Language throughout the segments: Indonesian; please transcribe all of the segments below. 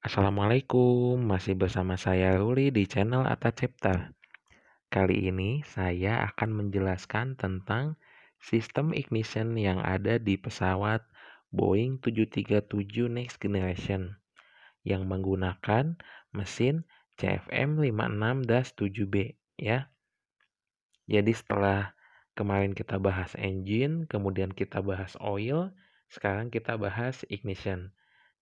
Assalamualaikum, masih bersama saya Ruli di channel Atta Cipta. Kali ini saya akan menjelaskan tentang sistem ignition yang ada di pesawat Boeing 737 Next Generation yang menggunakan mesin CFM 56-7B ya. Jadi setelah kemarin kita bahas engine, kemudian kita bahas oil, sekarang kita bahas ignition.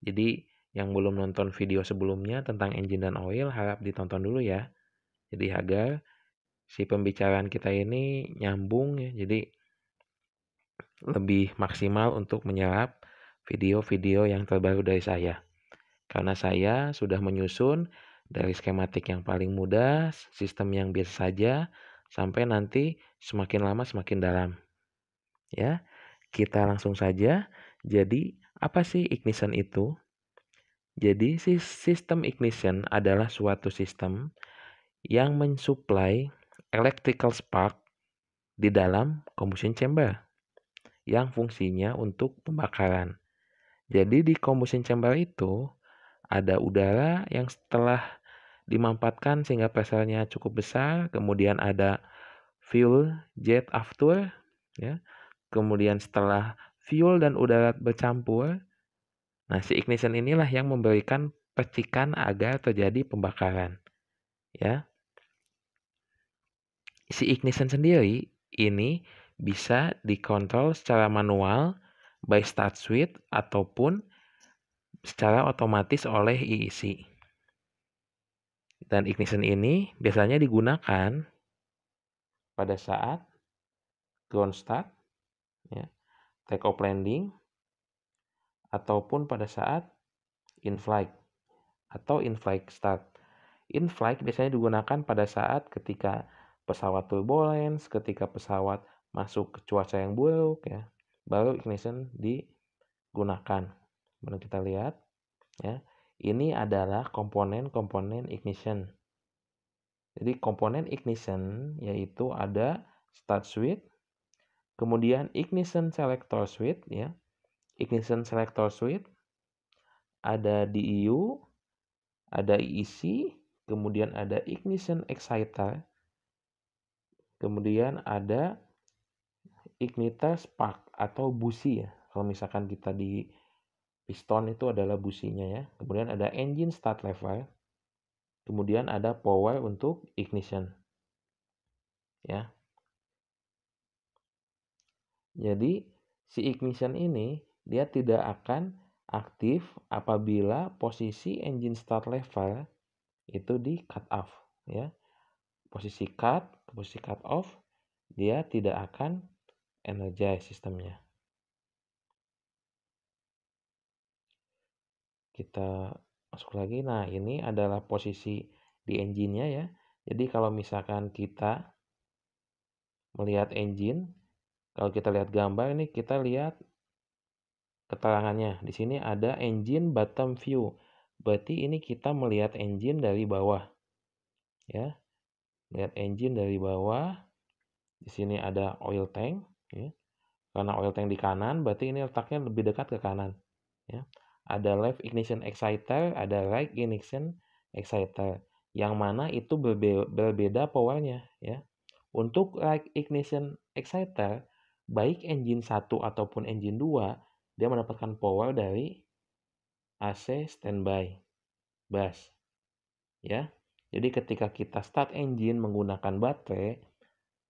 Jadi yang belum nonton video sebelumnya tentang engine dan oil harap ditonton dulu ya. Jadi agar si pembicaraan kita ini nyambung ya. Jadi lebih maksimal untuk menyerap video-video yang terbaru dari saya. Karena saya sudah menyusun dari skematik yang paling mudah, sistem yang biasa saja, sampai nanti semakin lama semakin dalam. Ya, kita langsung saja. Jadi, apa sih ignition itu? Jadi sistem ignition adalah suatu sistem yang mensuplai electrical spark di dalam combustion chamber yang fungsinya untuk pembakaran. Jadi di combustion chamber itu ada udara yang setelah dimampatkan sehingga pressure-nya cukup besar, kemudian ada fuel jet after ya. Kemudian setelah fuel dan udara bercampur, Nah, si ignition inilah yang memberikan percikan agar terjadi pembakaran. Ya. Si ignition sendiri ini bisa dikontrol secara manual by start switch ataupun secara otomatis oleh IEC. Dan ignition ini biasanya digunakan pada saat ground start, ya, take off landing, ataupun pada saat in-flight atau in-flight start. In-flight biasanya digunakan pada saat ketika pesawat turbulence, ketika pesawat masuk ke cuaca yang buruk ya. Baru ignition digunakan. Mari kita lihat ya. Ini adalah komponen-komponen ignition. Jadi komponen ignition yaitu ada start switch, kemudian ignition selector switch ya ignition selector switch, ada DEU, ada EEC, kemudian ada ignition exciter, kemudian ada igniter spark atau busi ya. Kalau misalkan kita di piston itu adalah businya ya. Kemudian ada engine start lever Kemudian ada power untuk ignition. Ya. Jadi si ignition ini dia tidak akan aktif apabila posisi engine start level itu di cut off ya. Posisi cut, posisi cut off dia tidak akan energize sistemnya. Kita masuk lagi. Nah, ini adalah posisi di engine-nya ya. Jadi kalau misalkan kita melihat engine, kalau kita lihat gambar ini kita lihat keterangannya. Di sini ada engine bottom view. Berarti ini kita melihat engine dari bawah. Ya. Lihat engine dari bawah. Di sini ada oil tank, ya. Karena oil tank di kanan, berarti ini letaknya lebih dekat ke kanan, ya. Ada left ignition exciter, ada right ignition exciter. Yang mana itu berbe berbeda powernya, ya. Untuk right ignition exciter, baik engine 1 ataupun engine 2 dia mendapatkan power dari AC standby bus. Ya. Jadi ketika kita start engine menggunakan baterai,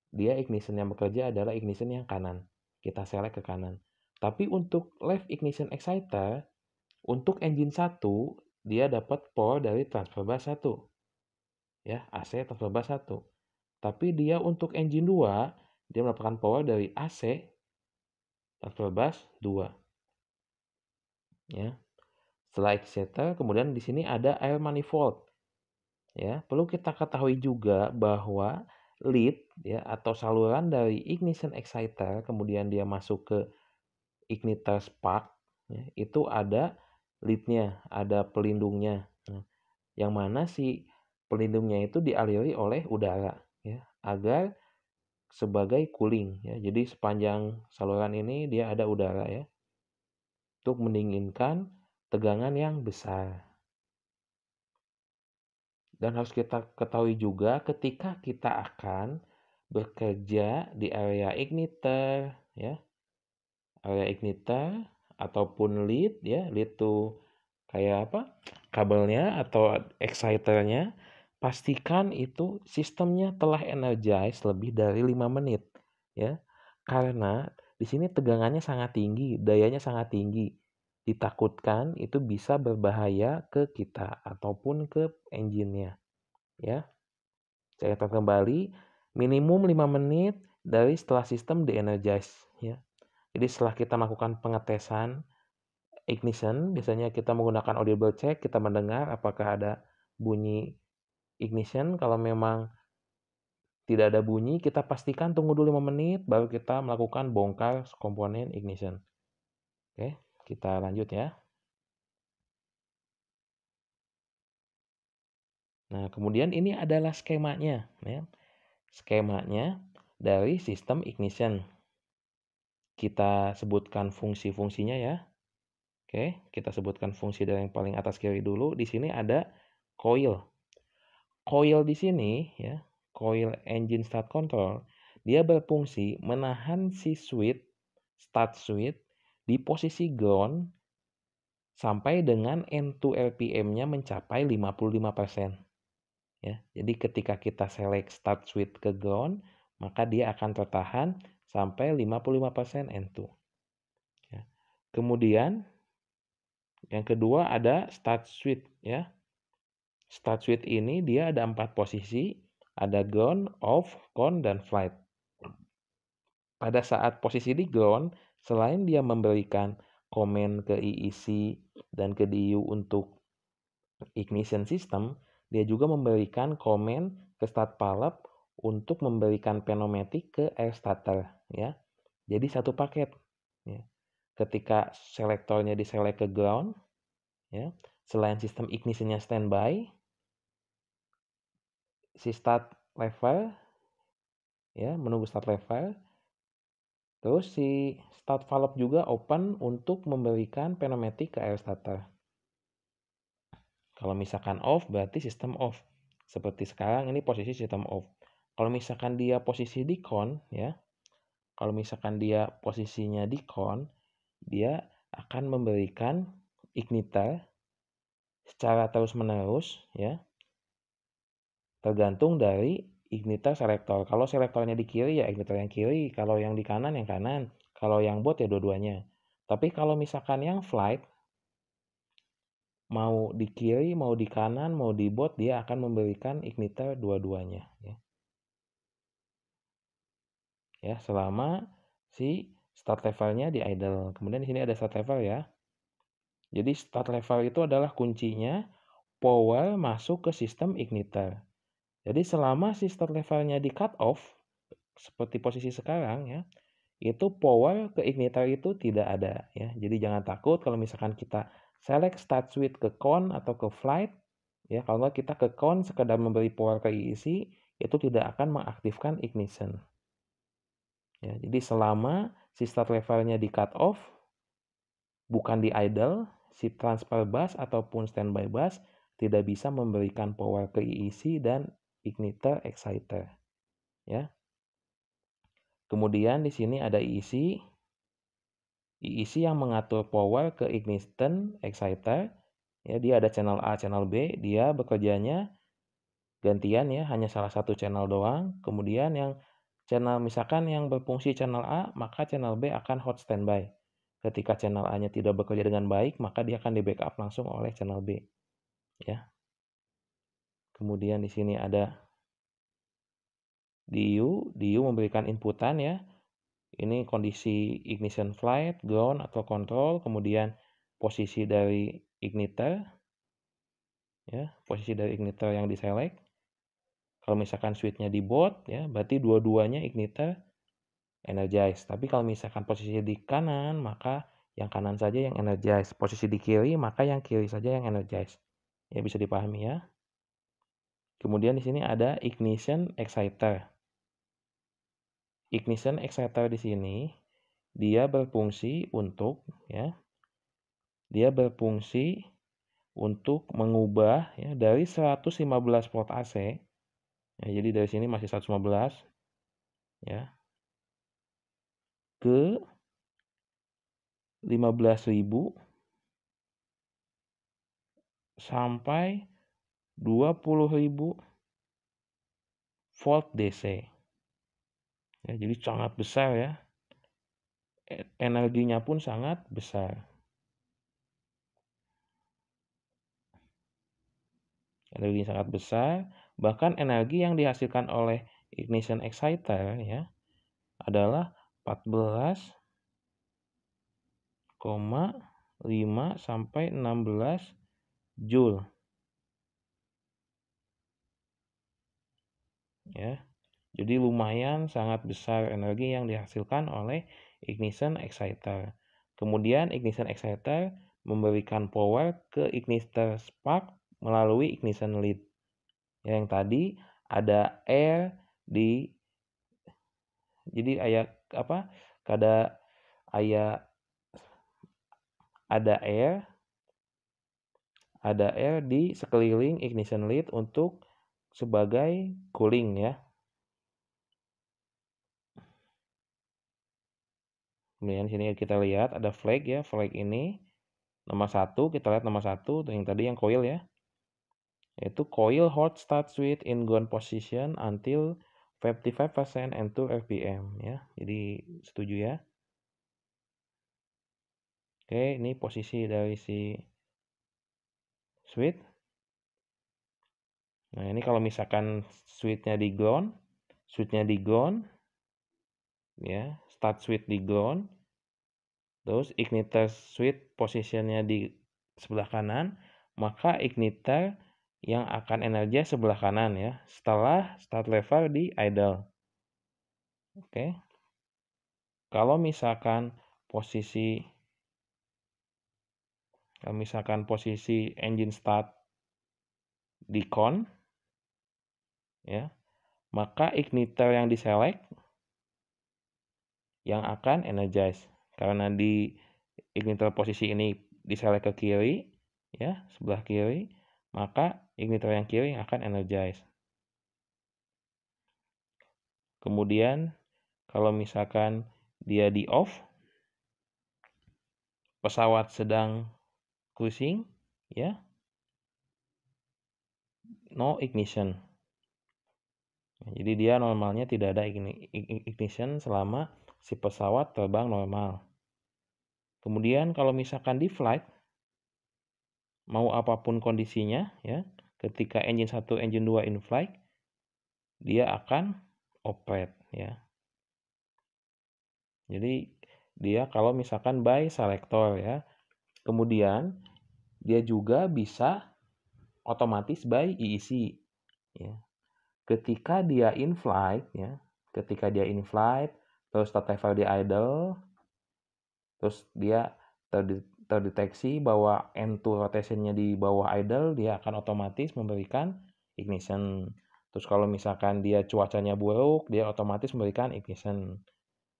dia ignition yang bekerja adalah ignition yang kanan. Kita select ke kanan. Tapi untuk left ignition exciter, untuk engine 1, dia dapat power dari transfer bus 1. Ya, AC transfer bus 1. Tapi dia untuk engine 2, dia mendapatkan power dari AC transfer bus 2 ya setelah exciter, kemudian di sini ada air manifold ya perlu kita ketahui juga bahwa lead ya atau saluran dari ignition exciter kemudian dia masuk ke igniter spark ya, itu ada leadnya ada pelindungnya ya. yang mana si pelindungnya itu dialiri oleh udara ya agar sebagai cooling ya jadi sepanjang saluran ini dia ada udara ya untuk mendinginkan tegangan yang besar. Dan harus kita ketahui juga ketika kita akan bekerja di area igniter ya. Area igniter ataupun lead ya, lead itu kayak apa? kabelnya atau exciternya pastikan itu sistemnya telah energize lebih dari 5 menit ya. Karena di sini tegangannya sangat tinggi, dayanya sangat tinggi. Ditakutkan itu bisa berbahaya ke kita ataupun ke engine-nya. Ya. Saya catat kembali, minimum 5 menit dari setelah sistem di energize ya. Jadi setelah kita melakukan pengetesan ignition, biasanya kita menggunakan audible check, kita mendengar apakah ada bunyi ignition. Kalau memang tidak ada bunyi, kita pastikan tunggu dulu 5 menit, baru kita melakukan bongkar komponen ignition. Oke, kita lanjut ya. Nah, kemudian ini adalah skemanya. Ya. Skemanya dari sistem ignition. Kita sebutkan fungsi-fungsinya ya. Oke, kita sebutkan fungsi dari yang paling atas kiri dulu. Di sini ada coil. Coil di sini ya, coil engine start control, dia berfungsi menahan si switch, start switch, di posisi ground sampai dengan N2 RPM-nya mencapai 55%. Ya, jadi ketika kita select start switch ke ground, maka dia akan tertahan sampai 55% N2. Ya. Kemudian yang kedua ada start switch ya. Start switch ini dia ada empat posisi. Ada ground, off, con, dan flight. Pada saat posisi di ground, selain dia memberikan komen ke IEC e dan ke DU untuk ignition system, dia juga memberikan komen ke start palep untuk memberikan penometik ke air starter ya. Jadi satu paket ya. Ketika selektornya diselect ke ground ya, selain sistem ignitionnya standby, si start level ya menunggu start level terus si start valve juga open untuk memberikan penometik ke air starter kalau misalkan off berarti sistem off seperti sekarang ini posisi sistem off kalau misalkan dia posisi di con ya kalau misalkan dia posisinya di con dia akan memberikan igniter secara terus menerus ya tergantung dari igniter selektor. Kalau selektornya di kiri ya igniter yang kiri, kalau yang di kanan yang kanan, kalau yang bot ya dua-duanya. Tapi kalau misalkan yang flight mau di kiri, mau di kanan, mau di bot dia akan memberikan igniter dua-duanya ya. Ya, selama si start levelnya di idle. Kemudian di sini ada start level ya. Jadi start level itu adalah kuncinya power masuk ke sistem igniter. Jadi selama sistem levelnya di cut off, seperti posisi sekarang ya, itu power ke igniter itu tidak ada ya. Jadi jangan takut kalau misalkan kita select start switch ke con atau ke flight ya kalau nggak kita ke con sekedar memberi power ke IEC itu tidak akan mengaktifkan ignition. Ya, jadi selama si start levelnya di cut off bukan di idle, si transfer bus ataupun standby bus tidak bisa memberikan power ke IEC dan ignita Exciter, ya. Kemudian di sini ada IEC. IEC yang mengatur power ke ignition exciter. Ya, dia ada channel A, channel B, dia bekerjanya gantian ya, hanya salah satu channel doang. Kemudian yang channel misalkan yang berfungsi channel A, maka channel B akan hot standby. Ketika channel A-nya tidak bekerja dengan baik, maka dia akan di backup langsung oleh channel B. Ya. Kemudian di sini ada DU, DU memberikan inputan ya. Ini kondisi ignition flight, ground atau control, kemudian posisi dari igniter. Ya, posisi dari igniter yang diselect. Kalau misalkan switch-nya di board ya, berarti dua-duanya igniter energize. Tapi kalau misalkan posisi di kanan, maka yang kanan saja yang energize. Posisi di kiri, maka yang kiri saja yang energize. Ya bisa dipahami ya. Kemudian di sini ada ignition exciter. Ignition exciter di sini dia berfungsi untuk ya. Dia berfungsi untuk mengubah ya dari 115 volt AC. Ya, jadi dari sini masih 115 ya. ke 15.000 sampai 20.000 volt DC. Ya, jadi sangat besar ya. E, energinya pun sangat besar. Energi sangat besar, bahkan energi yang dihasilkan oleh ignition exciter ya adalah 14 5 sampai 16 joule. ya. Jadi lumayan sangat besar energi yang dihasilkan oleh ignition exciter. Kemudian ignition exciter memberikan power ke igniter spark melalui ignition lead. Ya, yang tadi ada air di jadi ayat apa? Kada ayat ada air ada air di sekeliling ignition lead untuk sebagai cooling ya. Kemudian sini kita lihat ada flag ya, flag ini nomor satu kita lihat nomor satu yang tadi yang coil ya. itu coil hot start switch in ground position until 55% and 2 rpm ya. Jadi setuju ya. Oke, ini posisi dari si switch Nah, ini kalau misalkan switchnya di ground, switchnya di ground, ya, start switch di ground, terus igniter switch posisinya di sebelah kanan, maka igniter yang akan energi sebelah kanan ya, setelah start lever di idle. Oke. Kalau misalkan posisi kalau misalkan posisi engine start di con ya maka igniter yang diselek yang akan energize karena di igniter posisi ini diselek ke kiri ya sebelah kiri maka igniter yang kiri akan energize kemudian kalau misalkan dia di off pesawat sedang cruising ya no ignition Nah, jadi dia normalnya tidak ada ignition selama si pesawat terbang normal. Kemudian kalau misalkan di flight, mau apapun kondisinya, ya, ketika engine 1, engine 2 in flight, dia akan operate, ya. Jadi dia kalau misalkan by selector ya. Kemudian dia juga bisa otomatis by EEC ya ketika dia in flight ya ketika dia in flight terus tata di idle terus dia terdeteksi bahwa N2 rotationnya di bawah idle dia akan otomatis memberikan ignition terus kalau misalkan dia cuacanya buruk dia otomatis memberikan ignition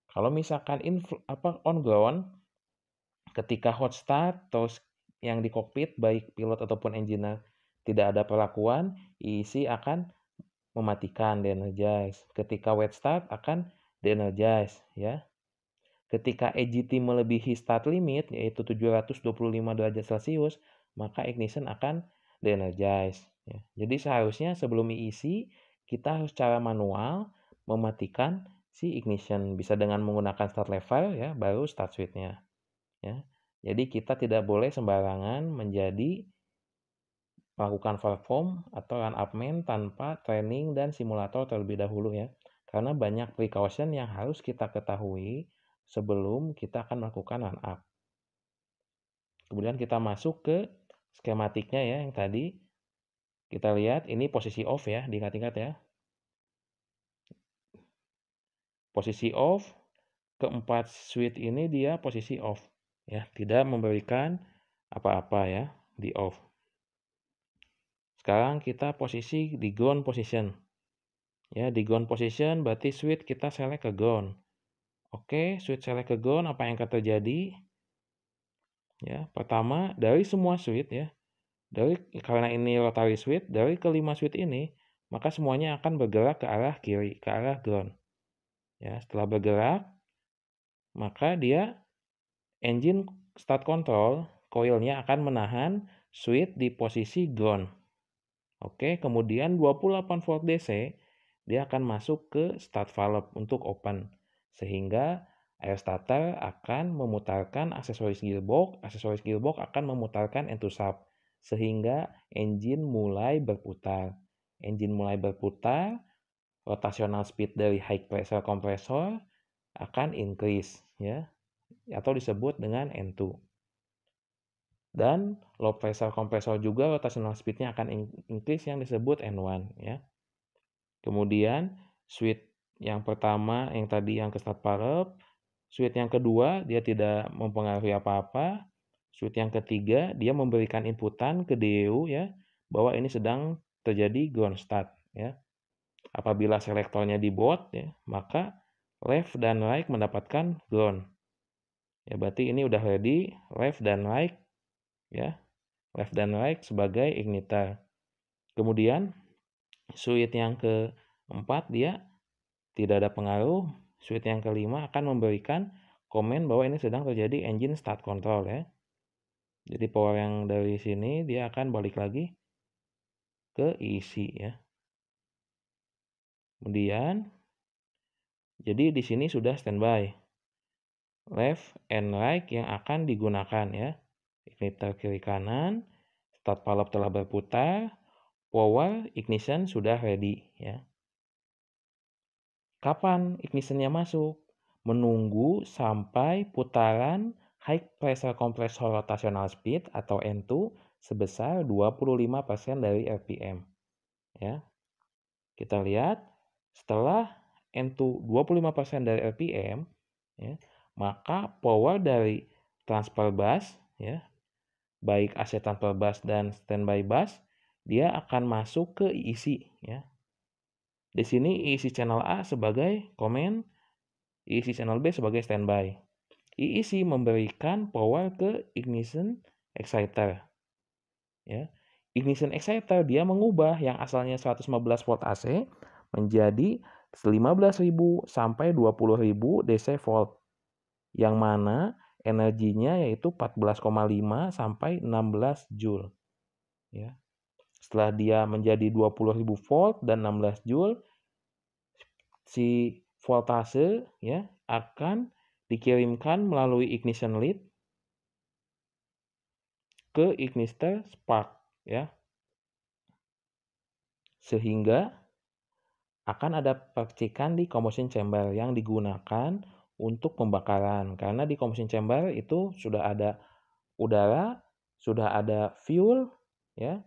kalau misalkan in apa on ground ketika hot start terus yang di kokpit baik pilot ataupun engineer tidak ada perlakuan isi akan mematikan deenergize. Ketika wet start akan deenergize ya. Ketika EGT melebihi start limit yaitu 725 derajat Celcius, maka ignition akan deenergize ya. Jadi seharusnya sebelum IEC e kita harus cara manual mematikan si ignition bisa dengan menggunakan start level ya baru start switch-nya. ya. Jadi kita tidak boleh sembarangan menjadi melakukan perform atau run up main tanpa training dan simulator terlebih dahulu ya. Karena banyak precaution yang harus kita ketahui sebelum kita akan melakukan run up. Kemudian kita masuk ke skematiknya ya yang tadi. Kita lihat ini posisi off ya, di diingat-ingat ya. Posisi off, keempat switch ini dia posisi off. ya Tidak memberikan apa-apa ya di off. Sekarang kita posisi di ground position. Ya, di ground position berarti switch kita select ke ground. Oke, switch select ke ground apa yang akan terjadi? Ya, pertama dari semua switch ya. Dari karena ini rotary switch, dari kelima switch ini maka semuanya akan bergerak ke arah kiri, ke arah ground. Ya, setelah bergerak maka dia engine start control coilnya akan menahan switch di posisi ground. Oke, kemudian 28 volt DC dia akan masuk ke start valve untuk open sehingga air starter akan memutarkan aksesoris gearbox, aksesoris gearbox akan memutarkan sub sehingga engine mulai berputar. Engine mulai berputar, rotational speed dari high pressure compressor akan increase ya atau disebut dengan N2 dan low pressure compressor juga rotational speednya akan increase yang disebut N1 ya. Kemudian switch yang pertama yang tadi yang ke start parup, switch yang kedua dia tidak mempengaruhi apa-apa, switch yang ketiga dia memberikan inputan ke DU ya bahwa ini sedang terjadi ground start ya. Apabila selektornya dibuat ya, maka left dan right mendapatkan ground. Ya berarti ini udah ready, left dan right ya left dan right sebagai igniter. Kemudian suite yang keempat dia tidak ada pengaruh. Suite yang kelima akan memberikan komen bahwa ini sedang terjadi engine start control ya. Jadi power yang dari sini dia akan balik lagi ke isi e ya. Kemudian jadi di sini sudah standby. Left and right yang akan digunakan ya. Igniter kiri kanan, start valve telah berputar, power ignition sudah ready ya. Kapan ignitionnya masuk? Menunggu sampai putaran high pressure compressor rotational speed atau N2 sebesar 25% dari RPM. Ya. Kita lihat setelah N2 25% dari RPM, ya, maka power dari transfer bus ya, baik AC tanpa bus dan standby bus, dia akan masuk ke isi ya. Di sini isi channel A sebagai komen, isi channel B sebagai standby. IEC memberikan power ke ignition exciter. Ya. Ignition exciter dia mengubah yang asalnya 115 volt AC menjadi 15.000 sampai 20.000 DC volt. Yang mana energinya yaitu 14,5 sampai 16 joule. Ya. Setelah dia menjadi 20.000 volt dan 16 joule, si voltase ya akan dikirimkan melalui ignition lead ke ignister spark ya. Sehingga akan ada percikan di combustion chamber yang digunakan untuk pembakaran karena di combustion chamber itu sudah ada udara, sudah ada fuel, ya,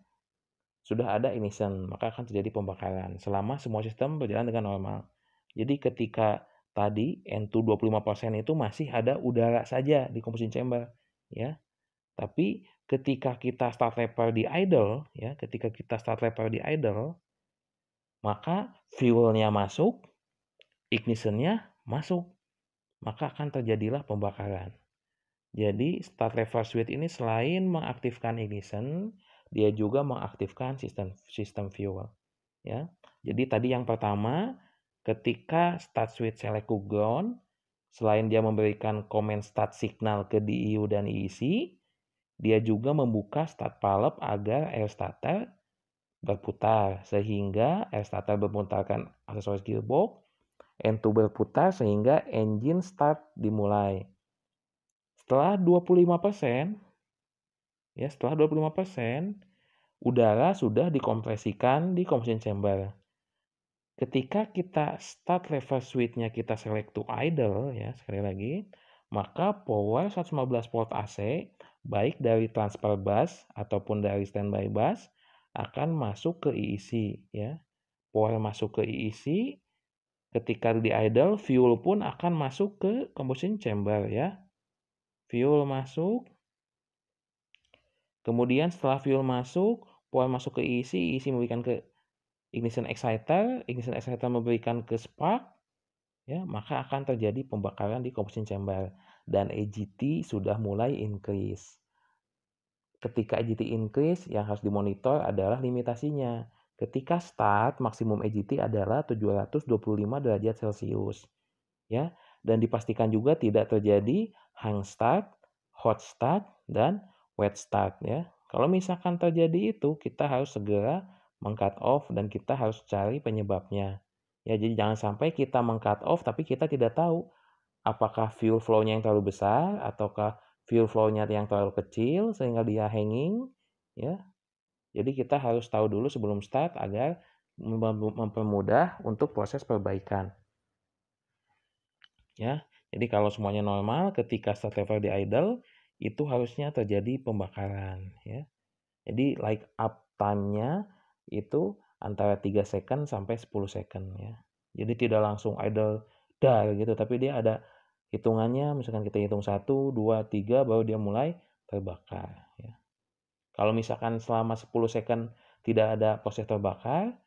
sudah ada ignition, maka akan terjadi pembakaran selama semua sistem berjalan dengan normal. Jadi ketika tadi N2 25% itu masih ada udara saja di combustion chamber, ya. Tapi ketika kita start repair di idle, ya, ketika kita start repair di idle, maka fuelnya masuk, ignitionnya masuk, maka akan terjadilah pembakaran. Jadi, start reverse switch ini selain mengaktifkan ignition, dia juga mengaktifkan sistem sistem fuel. Ya. Jadi tadi yang pertama, ketika start switch select to ground, selain dia memberikan command start signal ke DIU dan IEC, dia juga membuka start valve agar air starter berputar sehingga air starter memutarkan aksesoris gearbox N2 berputar sehingga engine start dimulai. Setelah 25%, ya setelah 25%, udara sudah dikompresikan di combustion chamber. Ketika kita start reverse switch-nya kita select to idle, ya sekali lagi, maka power 115 volt AC baik dari transfer bus ataupun dari standby bus akan masuk ke IEC e ya. Power masuk ke IEC e Ketika di idle, fuel pun akan masuk ke combustion chamber ya. Fuel masuk. Kemudian setelah fuel masuk, poin masuk ke isi, e isi e memberikan ke ignition exciter, ignition exciter memberikan ke spark, ya maka akan terjadi pembakaran di combustion chamber dan EGT sudah mulai increase. Ketika EGT increase, yang harus dimonitor adalah limitasinya Ketika start, maksimum EGT adalah 725 derajat Celcius. Ya, dan dipastikan juga tidak terjadi hang start, hot start, dan wet start ya. Kalau misalkan terjadi itu, kita harus segera meng-cut off dan kita harus cari penyebabnya. Ya, jadi jangan sampai kita meng-cut off tapi kita tidak tahu apakah fuel flow-nya yang terlalu besar ataukah fuel flow-nya yang terlalu kecil sehingga dia hanging ya jadi kita harus tahu dulu sebelum start agar mempermudah untuk proses perbaikan. Ya, jadi kalau semuanya normal ketika start level di idle itu harusnya terjadi pembakaran ya. Jadi like up time-nya itu antara 3 second sampai 10 second ya. Jadi tidak langsung idle dar gitu tapi dia ada hitungannya misalkan kita hitung satu, dua, tiga, baru dia mulai terbakar ya. Kalau misalkan selama 10 second tidak ada proses terbakar,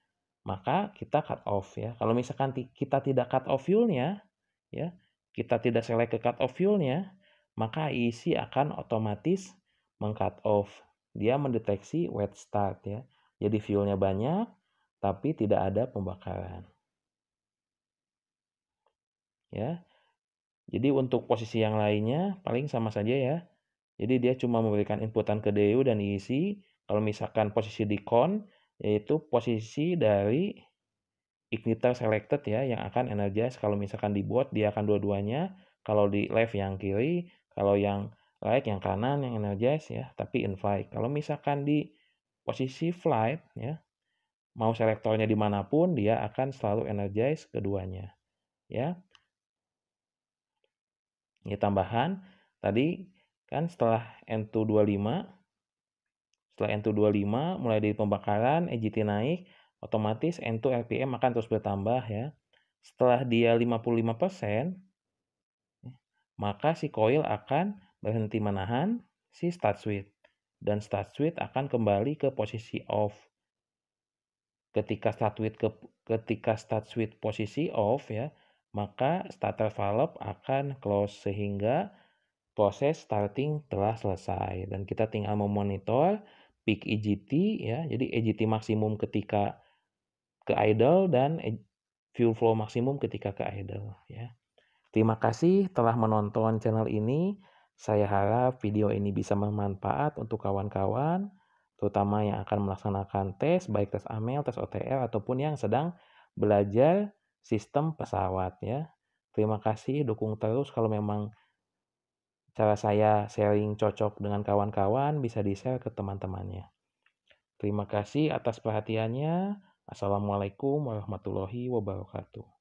maka kita cut off ya. Kalau misalkan kita tidak cut off fuelnya, ya, kita tidak select ke cut off fuelnya, maka IEC akan otomatis mengcut off. Dia mendeteksi wet start ya. Jadi fuelnya banyak, tapi tidak ada pembakaran. Ya, jadi untuk posisi yang lainnya paling sama saja ya. Jadi dia cuma memberikan inputan ke DU dan diisi. Kalau misalkan posisi di con yaitu posisi dari igniter selected ya yang akan energize kalau misalkan dibuat, dia akan dua-duanya kalau di left yang kiri kalau yang right yang kanan yang energize ya tapi in kalau misalkan di posisi flight ya mau selektornya dimanapun dia akan selalu energize keduanya ya ini tambahan tadi Kan setelah N225 setelah N225 mulai dari pembakaran EGT naik, otomatis N2 RPM akan terus bertambah ya. Setelah dia 55%, maka si coil akan berhenti menahan si start switch dan start switch akan kembali ke posisi off. Ketika start switch ke ketika start switch posisi off ya, maka starter valve akan close sehingga proses starting telah selesai dan kita tinggal memonitor peak EGT ya. Jadi EGT maksimum ketika ke idle dan e fuel flow maksimum ketika ke idle ya. Terima kasih telah menonton channel ini. Saya harap video ini bisa bermanfaat untuk kawan-kawan, terutama yang akan melaksanakan tes, baik tes AMEL, tes OTR, ataupun yang sedang belajar sistem pesawat ya. Terima kasih, dukung terus kalau memang cara saya sharing cocok dengan kawan-kawan bisa di-share ke teman-temannya. Terima kasih atas perhatiannya. Assalamualaikum warahmatullahi wabarakatuh.